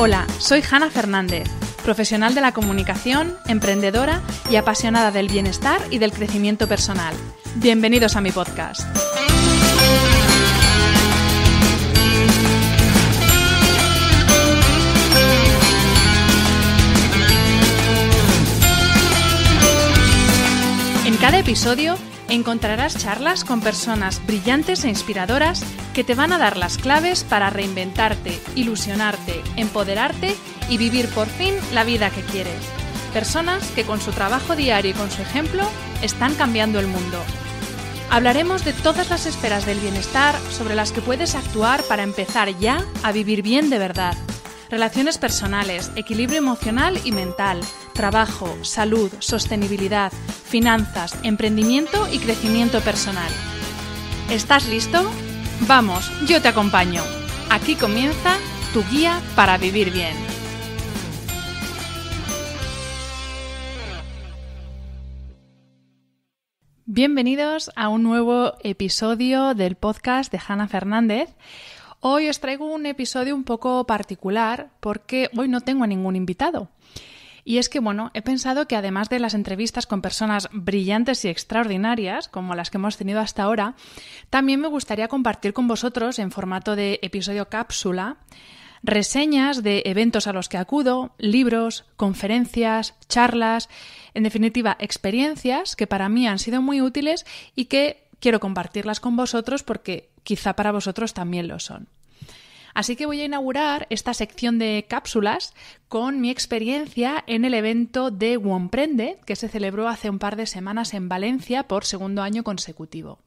Hola, soy Hanna Fernández, profesional de la comunicación, emprendedora y apasionada del bienestar y del crecimiento personal. Bienvenidos a mi podcast. En cada episodio encontrarás charlas con personas brillantes e inspiradoras que te van a dar las claves para reinventarte, ilusionarte, empoderarte y vivir por fin la vida que quieres. Personas que con su trabajo diario y con su ejemplo están cambiando el mundo. Hablaremos de todas las esferas del bienestar sobre las que puedes actuar para empezar ya a vivir bien de verdad. Relaciones personales, equilibrio emocional y mental, trabajo, salud, sostenibilidad, finanzas, emprendimiento y crecimiento personal. ¿Estás listo? Vamos, yo te acompaño. Aquí comienza tu guía para vivir bien. Bienvenidos a un nuevo episodio del podcast de Hanna Fernández. Hoy os traigo un episodio un poco particular porque hoy no tengo a ningún invitado. Y es que, bueno, he pensado que además de las entrevistas con personas brillantes y extraordinarias, como las que hemos tenido hasta ahora, también me gustaría compartir con vosotros en formato de episodio cápsula reseñas de eventos a los que acudo, libros, conferencias, charlas, en definitiva, experiencias que para mí han sido muy útiles y que quiero compartirlas con vosotros porque quizá para vosotros también lo son. Así que voy a inaugurar esta sección de cápsulas con mi experiencia en el evento de Womprende, que se celebró hace un par de semanas en Valencia por segundo año consecutivo.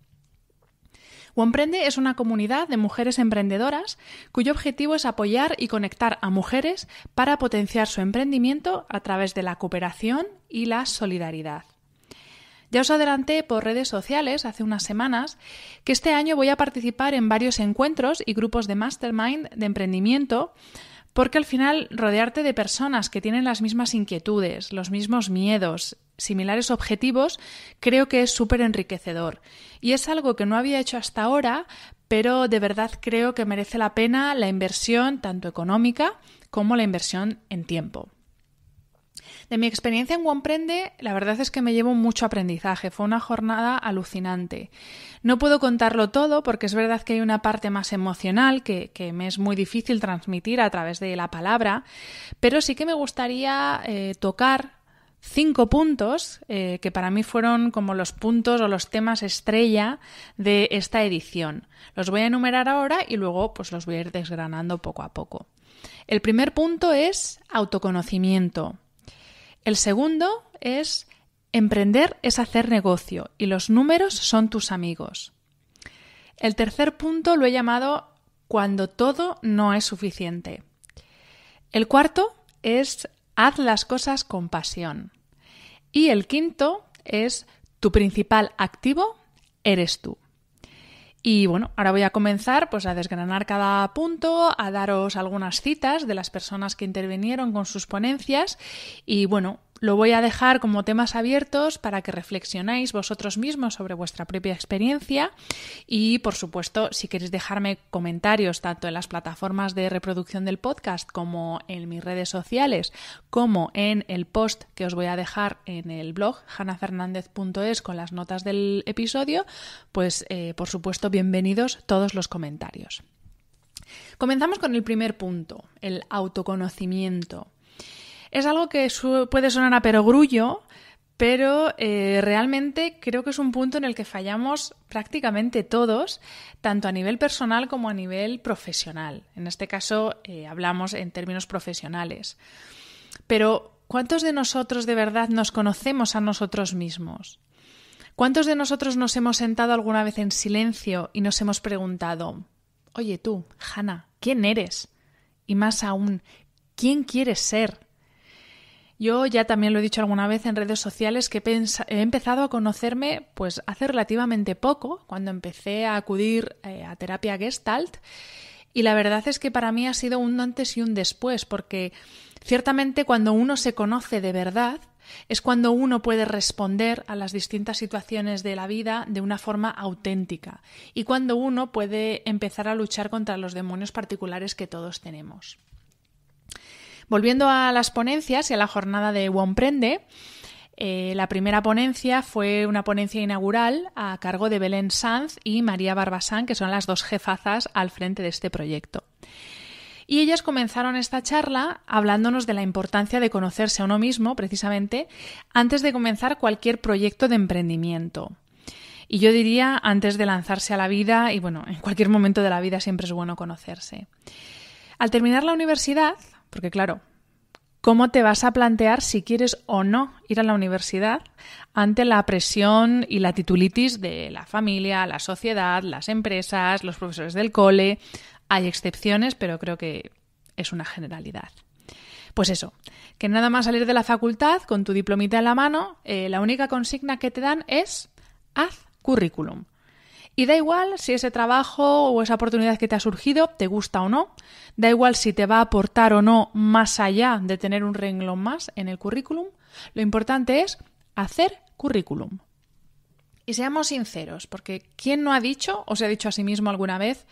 Womprende es una comunidad de mujeres emprendedoras cuyo objetivo es apoyar y conectar a mujeres para potenciar su emprendimiento a través de la cooperación y la solidaridad. Ya os adelanté por redes sociales hace unas semanas que este año voy a participar en varios encuentros y grupos de mastermind de emprendimiento porque al final rodearte de personas que tienen las mismas inquietudes, los mismos miedos, similares objetivos, creo que es súper enriquecedor. Y es algo que no había hecho hasta ahora, pero de verdad creo que merece la pena la inversión tanto económica como la inversión en tiempo. De mi experiencia en OnePrende, la verdad es que me llevo mucho aprendizaje. Fue una jornada alucinante. No puedo contarlo todo porque es verdad que hay una parte más emocional que, me es muy difícil transmitir a través de la palabra, pero sí que me gustaría eh, tocar cinco puntos eh, que para mí fueron como los puntos o los temas estrella de esta edición. Los voy a enumerar ahora y luego pues los voy a ir desgranando poco a poco. El primer punto es autoconocimiento. El segundo es emprender es hacer negocio y los números son tus amigos. El tercer punto lo he llamado cuando todo no es suficiente. El cuarto es haz las cosas con pasión. Y el quinto es tu principal activo eres tú. Y bueno, ahora voy a comenzar pues a desgranar cada punto, a daros algunas citas de las personas que intervinieron con sus ponencias y bueno, lo voy a dejar como temas abiertos para que reflexionáis vosotros mismos sobre vuestra propia experiencia y, por supuesto, si queréis dejarme comentarios tanto en las plataformas de reproducción del podcast como en mis redes sociales, como en el post que os voy a dejar en el blog janafernández.es con las notas del episodio, pues, eh, por supuesto, bienvenidos todos los comentarios. Comenzamos con el primer punto, el autoconocimiento. Es algo que puede sonar a perogrullo, pero eh, realmente creo que es un punto en el que fallamos prácticamente todos, tanto a nivel personal como a nivel profesional. En este caso eh, hablamos en términos profesionales. Pero, ¿cuántos de nosotros de verdad nos conocemos a nosotros mismos? ¿Cuántos de nosotros nos hemos sentado alguna vez en silencio y nos hemos preguntado, oye tú, Hanna, ¿quién eres? Y más aún, ¿quién quieres ser? Yo ya también lo he dicho alguna vez en redes sociales que he empezado a conocerme pues hace relativamente poco, cuando empecé a acudir eh, a terapia gestalt. Y la verdad es que para mí ha sido un antes y un después, porque ciertamente cuando uno se conoce de verdad, es cuando uno puede responder a las distintas situaciones de la vida de una forma auténtica y cuando uno puede empezar a luchar contra los demonios particulares que todos tenemos. Volviendo a las ponencias y a la jornada de Womprende, eh, la primera ponencia fue una ponencia inaugural a cargo de Belén Sanz y María Barbasán, que son las dos jefazas al frente de este proyecto. Y ellas comenzaron esta charla hablándonos de la importancia de conocerse a uno mismo, precisamente, antes de comenzar cualquier proyecto de emprendimiento. Y yo diría antes de lanzarse a la vida, y bueno, en cualquier momento de la vida siempre es bueno conocerse. Al terminar la universidad, porque claro, ¿cómo te vas a plantear si quieres o no ir a la universidad ante la presión y la titulitis de la familia, la sociedad, las empresas, los profesores del cole? Hay excepciones, pero creo que es una generalidad. Pues eso, que nada más salir de la facultad con tu diplomita en la mano, eh, la única consigna que te dan es haz currículum. Y da igual si ese trabajo o esa oportunidad que te ha surgido te gusta o no, da igual si te va a aportar o no más allá de tener un renglón más en el currículum, lo importante es hacer currículum. Y seamos sinceros, porque ¿quién no ha dicho o se ha dicho a sí mismo alguna vez,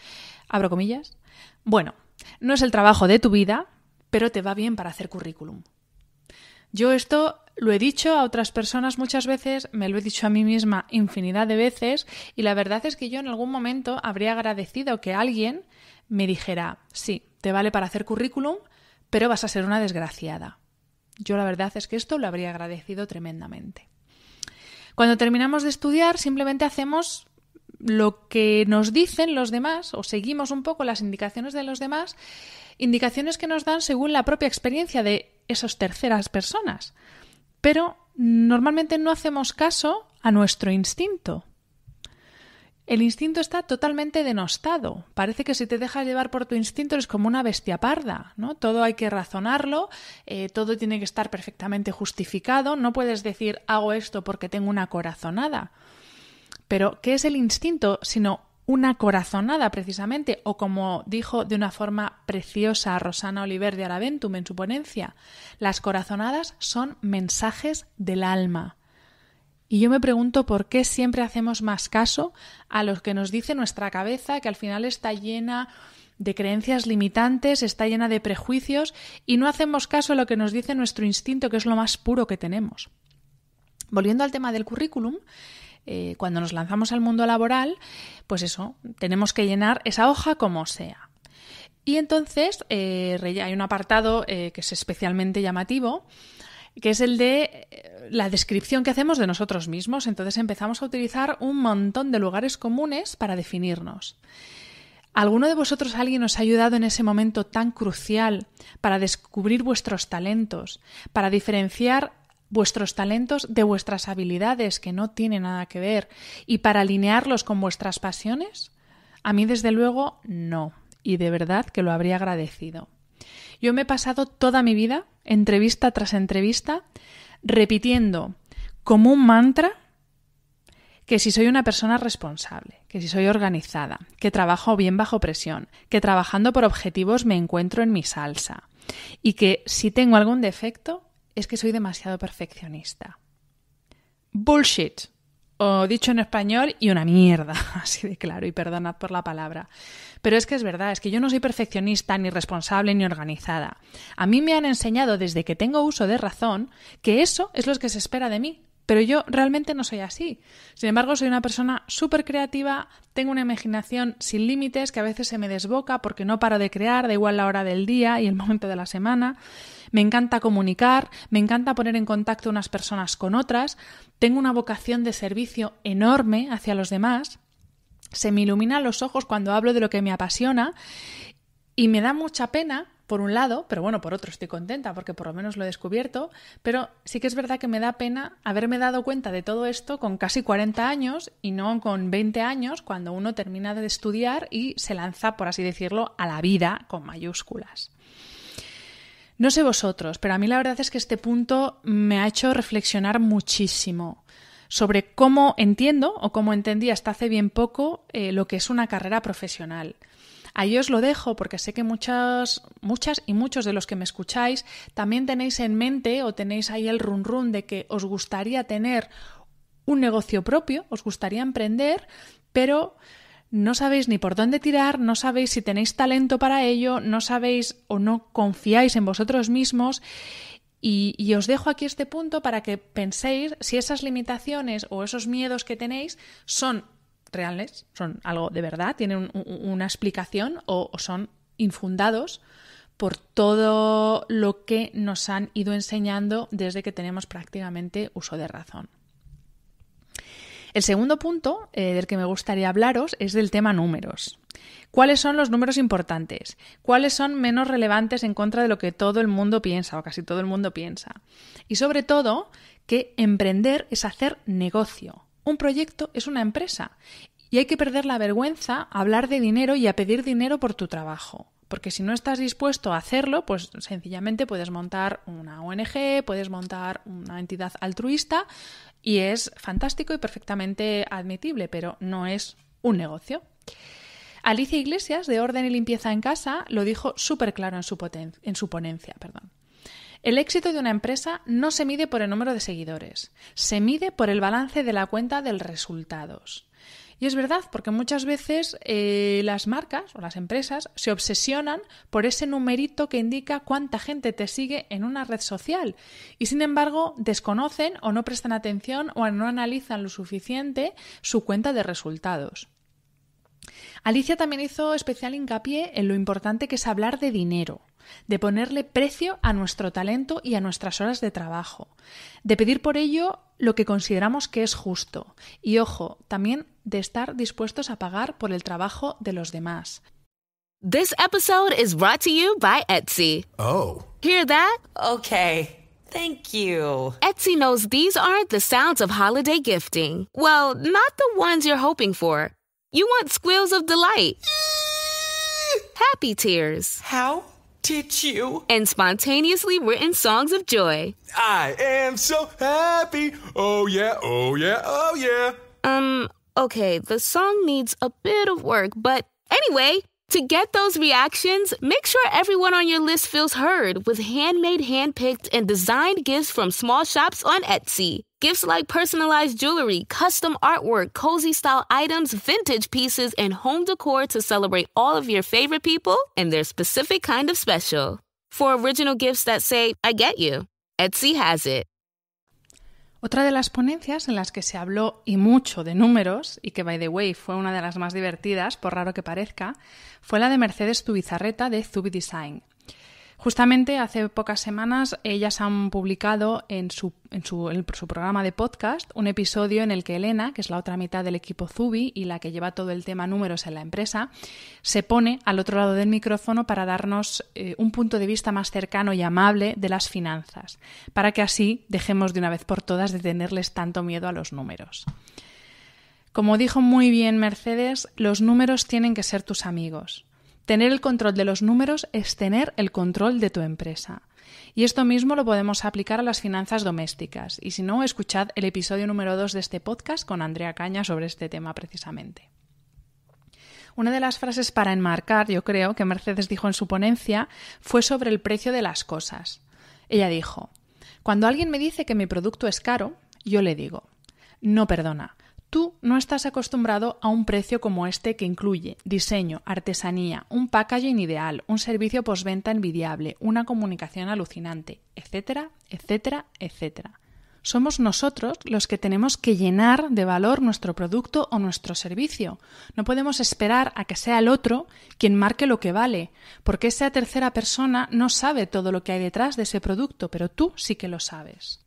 abro comillas, bueno, no es el trabajo de tu vida, pero te va bien para hacer currículum? Yo esto lo he dicho a otras personas muchas veces, me lo he dicho a mí misma infinidad de veces y la verdad es que yo en algún momento habría agradecido que alguien me dijera, sí, te vale para hacer currículum, pero vas a ser una desgraciada. Yo la verdad es que esto lo habría agradecido tremendamente. Cuando terminamos de estudiar, simplemente hacemos lo que nos dicen los demás o seguimos un poco las indicaciones de los demás, indicaciones que nos dan según la propia experiencia de esas terceras personas. Pero normalmente no hacemos caso a nuestro instinto. El instinto está totalmente denostado. Parece que si te dejas llevar por tu instinto eres como una bestia parda, ¿no? Todo hay que razonarlo, eh, todo tiene que estar perfectamente justificado, no puedes decir hago esto porque tengo una corazonada. Pero, ¿qué es el instinto? Sino una corazonada precisamente, o como dijo de una forma preciosa Rosana Oliver de Araventum en su ponencia, las corazonadas son mensajes del alma. Y yo me pregunto por qué siempre hacemos más caso a los que nos dice nuestra cabeza, que al final está llena de creencias limitantes, está llena de prejuicios, y no hacemos caso a lo que nos dice nuestro instinto, que es lo más puro que tenemos. Volviendo al tema del currículum, eh, cuando nos lanzamos al mundo laboral, pues eso, tenemos que llenar esa hoja como sea. Y entonces eh, hay un apartado eh, que es especialmente llamativo, que es el de la descripción que hacemos de nosotros mismos. Entonces empezamos a utilizar un montón de lugares comunes para definirnos. ¿Alguno de vosotros alguien os ha ayudado en ese momento tan crucial para descubrir vuestros talentos, para diferenciar vuestros talentos de vuestras habilidades, que no tiene nada que ver, y para alinearlos con vuestras pasiones? A mí, desde luego, no. Y de verdad que lo habría agradecido. Yo me he pasado toda mi vida, entrevista tras entrevista, repitiendo como un mantra que si soy una persona responsable, que si soy organizada, que trabajo bien bajo presión, que trabajando por objetivos me encuentro en mi salsa y que si tengo algún defecto, es que soy demasiado perfeccionista. Bullshit. O dicho en español, y una mierda, así de claro, y perdonad por la palabra. Pero es que es verdad, es que yo no soy perfeccionista, ni responsable, ni organizada. A mí me han enseñado desde que tengo uso de razón que eso es lo que se espera de mí, pero yo realmente no soy así. Sin embargo, soy una persona súper creativa, tengo una imaginación sin límites que a veces se me desboca porque no paro de crear, da igual la hora del día y el momento de la semana. Me encanta comunicar, me encanta poner en contacto unas personas con otras, tengo una vocación de servicio enorme hacia los demás. Se me iluminan los ojos cuando hablo de lo que me apasiona y me da mucha pena por un lado, pero bueno, por otro estoy contenta porque por lo menos lo he descubierto, pero sí que es verdad que me da pena haberme dado cuenta de todo esto con casi 40 años y no con 20 años cuando uno termina de estudiar y se lanza, por así decirlo, a la vida con mayúsculas. No sé vosotros, pero a mí la verdad es que este punto me ha hecho reflexionar muchísimo sobre cómo entiendo o cómo entendí hasta hace bien poco eh, lo que es una carrera profesional. Ahí os lo dejo porque sé que muchas, muchas y muchos de los que me escucháis también tenéis en mente o tenéis ahí el run run de que os gustaría tener un negocio propio, os gustaría emprender, pero no sabéis ni por dónde tirar, no sabéis si tenéis talento para ello, no sabéis o no confiáis en vosotros mismos. Y, y, os dejo aquí este punto para que penséis si esas limitaciones o esos miedos que tenéis son reales, son algo de verdad, tienen una explicación o, son infundados por todo lo que nos han ido enseñando desde que tenemos prácticamente uso de razón. El segundo punto eh, del que me gustaría hablaros es del tema números. ¿Cuáles son los números importantes? ¿Cuáles son menos relevantes en contra de lo que todo el mundo piensa o casi todo el mundo piensa? Y sobre todo, que emprender es hacer negocio, un proyecto es una empresa y hay que perder la vergüenza a hablar de dinero y a pedir dinero por tu trabajo. Porque si no estás dispuesto a hacerlo, pues sencillamente puedes montar una ONG, puedes montar una entidad altruista y es fantástico y perfectamente admitible, pero no es un negocio. Alicia Iglesias, de Orden y Limpieza en Casa, lo dijo súper claro en su, en su ponencia. Perdón. El éxito de una empresa no se mide por el número de seguidores, se mide por el balance de la cuenta de resultados. Y es verdad, porque muchas veces eh, las marcas o las empresas se obsesionan por ese numerito que indica cuánta gente te sigue en una red social y sin embargo desconocen o no prestan atención o no analizan lo suficiente su cuenta de resultados. Alicia también hizo especial hincapié en lo importante que es hablar de dinero de ponerle precio a nuestro talento y a nuestras horas de trabajo, de pedir por ello lo que consideramos que es justo y, ojo, también de estar dispuestos a pagar por el trabajo de los demás. This episode is brought to you by Etsy. Oh. Hear that? Okay. Thank you. Etsy knows these aren't the sounds of holiday gifting. Well, not the ones you're hoping for. You want squeals of delight, happy tears. How? Teach you? And spontaneously written songs of joy. I am so happy. Oh, yeah, oh, yeah, oh, yeah. Um, okay, the song needs a bit of work, but anyway, to get those reactions, make sure everyone on your list feels heard with handmade, handpicked, and designed gifts from small shops on Etsy. Gifts like personalized jewelry, custom artwork, cozy style items, vintage pieces, and home decor to celebrate all of your favorite people and their specific kind of special. For original gifts that say, I get you, Etsy has it. Otra de las ponencias en las que se habló y mucho de números, y que by the way fue una de las más divertidas, por raro que parezca, fue la de Mercedes Zubizarreta de Zubi Design. Justamente hace pocas semanas ellas han publicado en su, programa de podcast un episodio en el que Elena, que es la otra mitad del equipo Zubi y la que lleva todo el tema números en la empresa, se pone al otro lado del micrófono para darnos eh, un punto de vista más cercano y amable de las finanzas, para que así dejemos de una vez por todas de tenerles tanto miedo a los números. Como dijo muy bien Mercedes, los números tienen que ser tus amigos. Tener el control de los números es tener el control de tu empresa. Y esto mismo lo podemos aplicar a las finanzas domésticas. Y si no, escuchad el episodio número 2 de este podcast con Andrea Caña sobre este tema precisamente. Una de las frases para enmarcar, yo creo, que Mercedes dijo en su ponencia fue sobre el precio de las cosas. Ella dijo, Cuando alguien me dice que mi producto es caro, yo le digo, no perdona, Tú no estás acostumbrado a un precio como este que incluye diseño, artesanía, un packaging ideal, un servicio postventa envidiable, una comunicación alucinante, etcétera, etcétera, etcétera. Somos nosotros los que tenemos que llenar de valor nuestro producto o nuestro servicio. No podemos esperar a que sea el otro quien marque lo que vale, porque esa tercera persona no sabe todo lo que hay detrás de ese producto, pero tú sí que lo sabes.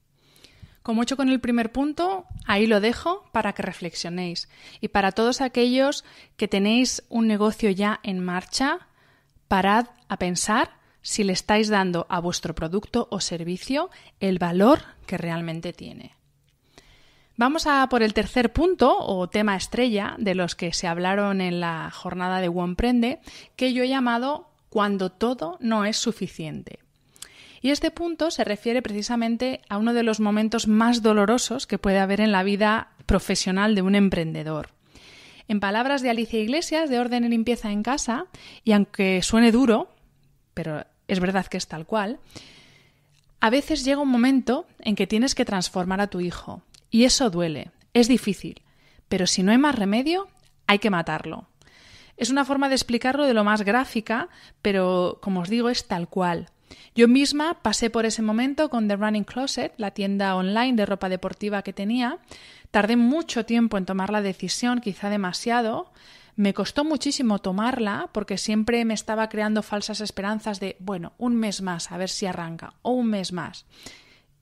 Como he hecho con el primer punto, ahí lo dejo para que reflexionéis. Y para todos aquellos que tenéis un negocio ya en marcha, parad a pensar si le estáis dando a vuestro producto o servicio el valor que realmente tiene. Vamos a por el tercer punto o tema estrella de los que se hablaron en la jornada de OnePrende que yo he llamado cuando todo no es suficiente. Y este punto se refiere precisamente a uno de los momentos más dolorosos que puede haber en la vida profesional de un emprendedor. En palabras de Alicia Iglesias, de Orden y Limpieza en Casa, y aunque suene duro, pero es verdad que es tal cual, a veces llega un momento en que tienes que transformar a tu hijo. Y eso duele, es difícil, pero si no hay más remedio, hay que matarlo. Es una forma de explicarlo de lo más gráfica, pero como os digo, es tal cual. Yo misma pasé por ese momento con The Running Closet, la tienda online de ropa deportiva que tenía. Tardé mucho tiempo en tomar la decisión, quizá demasiado. Me costó muchísimo tomarla porque siempre me estaba creando falsas esperanzas de, bueno, un mes más, a ver si arranca, o un mes más.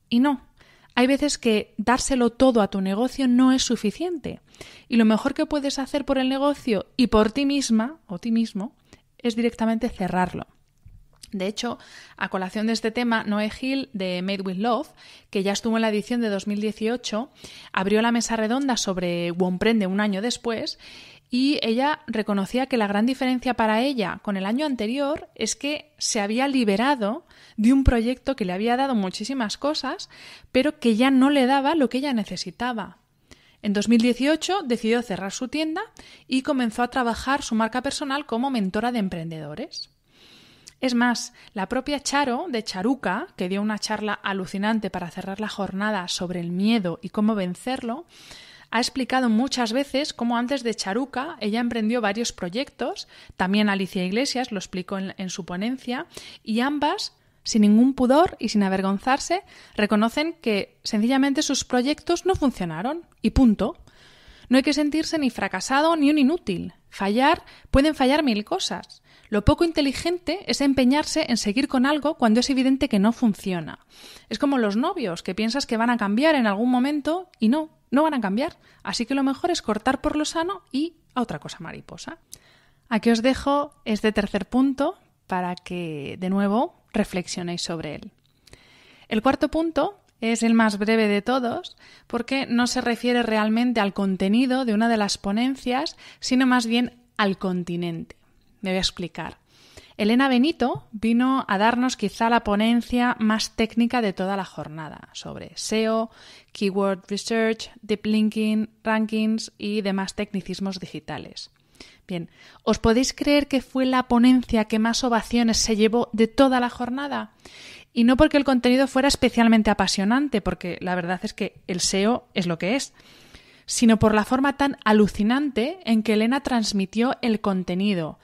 Y no, hay veces que dárselo todo a tu negocio no es suficiente. Y lo mejor que puedes hacer por el negocio y por ti misma o ti mismo es directamente cerrarlo. De hecho, a colación de este tema, Noé Gil, de Made with Love, que ya estuvo en la edición de 2018, abrió la mesa redonda sobre Womprende un año después y ella reconocía que la gran diferencia para ella con el año anterior es que se había liberado de un proyecto que le había dado muchísimas cosas, pero que ya no le daba lo que ella necesitaba. En 2018 decidió cerrar su tienda y comenzó a trabajar su marca personal como mentora de emprendedores. Es más, la propia Charo de Charuca, que dio una charla alucinante para cerrar la jornada sobre el miedo y cómo vencerlo, ha explicado muchas veces cómo antes de Charuca ella emprendió varios proyectos, también Alicia Iglesias lo explicó en, su ponencia, y ambas, sin ningún pudor y sin avergonzarse, reconocen que sencillamente sus proyectos no funcionaron, y punto. No hay que sentirse ni fracasado ni un inútil. Fallar, pueden fallar mil cosas. Lo poco inteligente es empeñarse en seguir con algo cuando es evidente que no funciona. Es como los novios, que piensas que van a cambiar en algún momento y no, no van a cambiar. Así que lo mejor es cortar por lo sano y a otra cosa mariposa. Aquí os dejo este tercer punto para que, de nuevo, reflexionéis sobre él. El cuarto punto es el más breve de todos porque no se refiere realmente al contenido de una de las ponencias, sino más bien al continente. Me voy a explicar. Elena Benito vino a darnos quizá la ponencia más técnica de toda la jornada sobre SEO, Keyword Research, Deep Linking, Rankings y demás tecnicismos digitales. Bien, ¿os podéis creer que fue la ponencia que más ovaciones se llevó de toda la jornada? Y no porque el contenido fuera especialmente apasionante, porque la verdad es que el SEO es lo que es, sino por la forma tan alucinante en que Elena transmitió el contenido.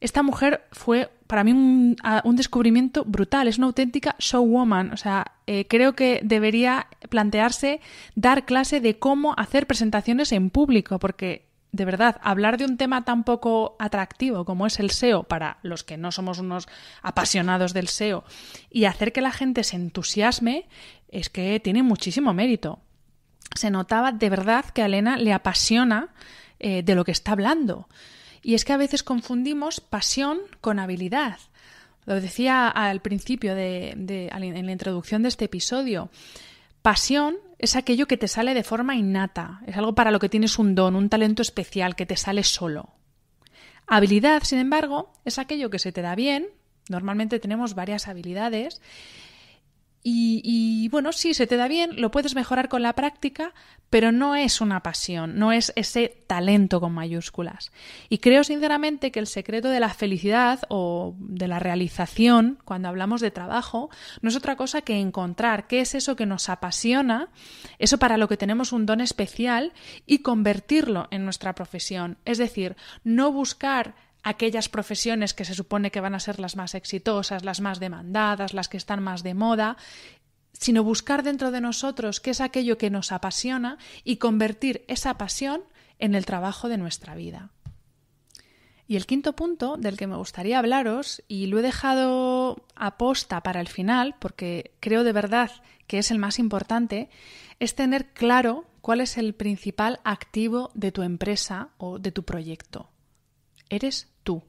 Esta mujer fue para mí un, descubrimiento brutal, es una auténtica showwoman, o sea, eh, creo que debería plantearse dar clase de cómo hacer presentaciones en público, porque de verdad, hablar de un tema tan poco atractivo como es el SEO para los que no somos unos apasionados del SEO y hacer que la gente se entusiasme es que tiene muchísimo mérito. Se notaba de verdad que a Elena le apasiona eh, de lo que está hablando. Y es que a veces confundimos pasión con habilidad. Lo decía al principio de, en la introducción de este episodio. Pasión es aquello que te sale de forma innata, es algo para lo que tienes un don, un talento especial que te sale solo. Habilidad, sin embargo, es aquello que se te da bien. Normalmente tenemos varias habilidades y, bueno, sí, se te da bien, lo puedes mejorar con la práctica, pero no es una pasión, no es ese talento con mayúsculas. Y creo sinceramente que el secreto de la felicidad o de la realización, cuando hablamos de trabajo, no es otra cosa que encontrar qué es eso que nos apasiona, eso para lo que tenemos un don especial, y convertirlo en nuestra profesión. Es decir, no buscar aquellas profesiones que se supone que van a ser las más exitosas, las más demandadas, las que están más de moda, sino buscar dentro de nosotros qué es aquello que nos apasiona y convertir esa pasión en el trabajo de nuestra vida. Y el quinto punto del que me gustaría hablaros, y lo he dejado aposta para el final, porque creo de verdad que es el más importante, es tener claro cuál es el principal activo de tu empresa o de tu proyecto eres tú.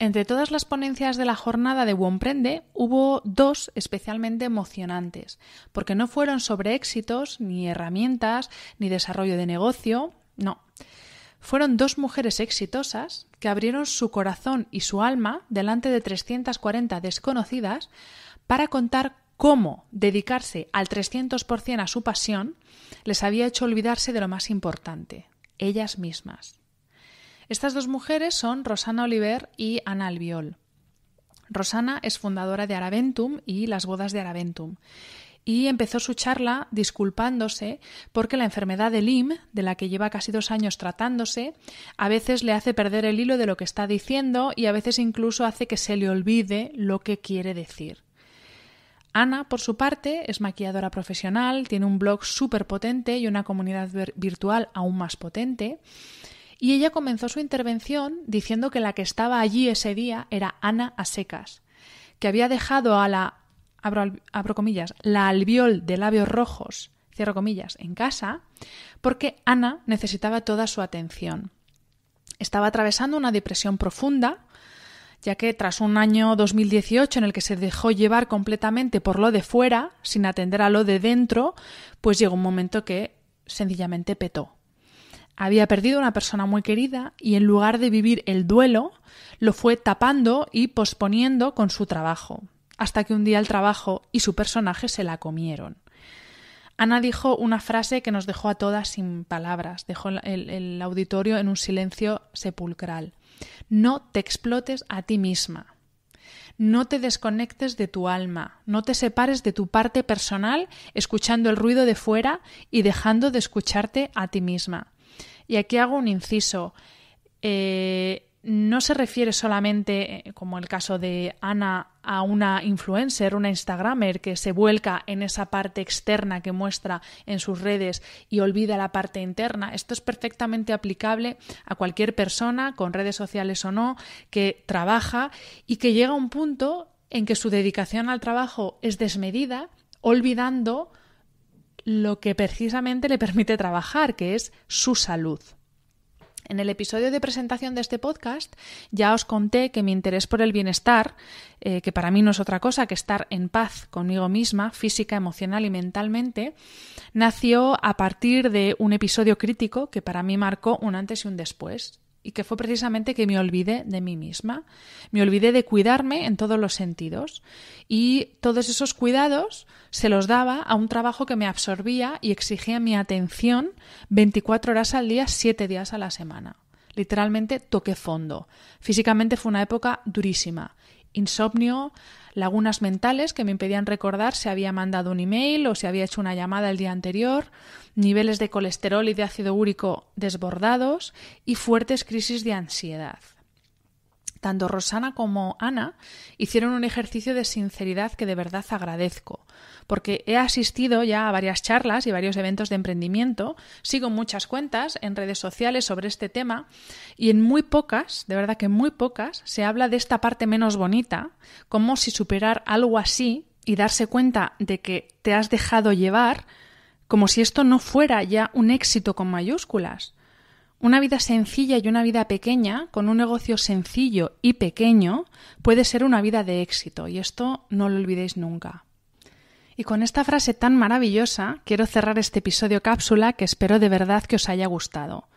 Entre todas las ponencias de la jornada de Buenprende hubo dos especialmente emocionantes, porque no fueron sobre éxitos, ni herramientas, ni desarrollo de negocio, no. Fueron dos mujeres exitosas que abrieron su corazón y su alma delante de 340 desconocidas para contar cómo dedicarse al 300% a su pasión les había hecho olvidarse de lo más importante, ellas mismas. Estas dos mujeres son Rosana Oliver y Ana Albiol. Rosana es fundadora de Araventum y las bodas de Araventum y empezó su charla disculpándose porque la enfermedad de Lim, de la que lleva casi dos años tratándose, a veces le hace perder el hilo de lo que está diciendo y a veces incluso hace que se le olvide lo que quiere decir. Ana, por su parte, es maquilladora profesional, tiene un blog súper potente y una comunidad virtual aún más potente y ella comenzó su intervención diciendo que la que estaba allí ese día era Ana Asecas, que había dejado a la comillas, la albiol de labios rojos, cierro comillas, en casa, porque Ana necesitaba toda su atención. Estaba atravesando una depresión profunda, ya que tras un año 2018 en el que se dejó llevar completamente por lo de fuera, sin atender a lo de dentro, pues llegó un momento que sencillamente petó. Había perdido una persona muy querida y en lugar de vivir el duelo, lo fue tapando y posponiendo con su trabajo, hasta que un día el trabajo y su personaje se la comieron. Ana dijo una frase que nos dejó a todas sin palabras, dejó el, el auditorio en un silencio sepulcral. No te explotes a ti misma. No te desconectes de tu alma, no te separes de tu parte personal escuchando el ruido de fuera y dejando de escucharte a ti misma. Y aquí hago un inciso. Eh, no se refiere solamente, eh, como el caso de Ana, a una influencer, una instagramer que se vuelca en esa parte externa que muestra en sus redes y olvida la parte interna. Esto es perfectamente aplicable a cualquier persona, con redes sociales o no, que trabaja y que llega a un punto en que su dedicación al trabajo es desmedida, olvidando lo que precisamente le permite trabajar, que es su salud. En el episodio de presentación de este podcast ya os conté que mi interés por el bienestar, eh, que para mí no es otra cosa que estar en paz conmigo misma, física, emocional y mentalmente, nació a partir de un episodio crítico que para mí marcó un antes y un después y que fue precisamente que me olvidé de mí misma, me olvidé de cuidarme en todos los sentidos y todos esos cuidados se los daba a un trabajo que me absorbía y exigía mi atención 24 horas al día, 7 días a la semana. Literalmente toqué fondo. Físicamente fue una época durísima insomnio, lagunas mentales que me impedían recordar si había mandado un email o si había hecho una llamada el día anterior, niveles de colesterol y de ácido úrico desbordados y fuertes crisis de ansiedad. Tanto Rosana como Ana hicieron un ejercicio de sinceridad que de verdad agradezco porque he asistido ya a varias charlas y varios eventos de emprendimiento, sigo muchas cuentas en redes sociales sobre este tema y en muy pocas, de verdad que muy pocas, se habla de esta parte menos bonita, como si superar algo así y darse cuenta de que te has dejado llevar, como si esto no fuera ya un éxito con mayúsculas. Una vida sencilla y una vida pequeña, con un negocio sencillo y pequeño, puede ser una vida de éxito, y esto no lo olvidéis nunca. Y con esta frase tan maravillosa quiero cerrar este episodio cápsula que espero de verdad que os haya gustado.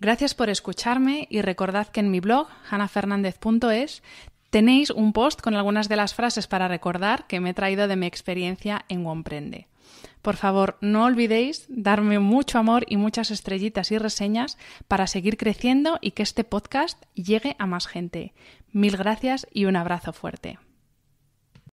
Gracias por escucharme y recordad que en mi blog, hanafernandez.es, tenéis un post con algunas de las frases para recordar que me he traído de mi experiencia en Womprende. Por favor, no olvidéis darme mucho amor y muchas estrellitas y reseñas para seguir creciendo y que este podcast llegue a más gente. Mil gracias y un abrazo fuerte.